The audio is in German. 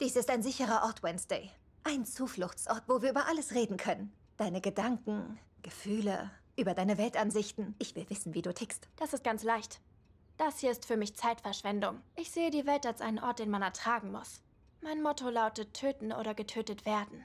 Dies ist ein sicherer Ort, Wednesday. Ein Zufluchtsort, wo wir über alles reden können. Deine Gedanken, Gefühle, über deine Weltansichten. Ich will wissen, wie du tickst. Das ist ganz leicht. Das hier ist für mich Zeitverschwendung. Ich sehe die Welt als einen Ort, den man ertragen muss. Mein Motto lautet töten oder getötet werden.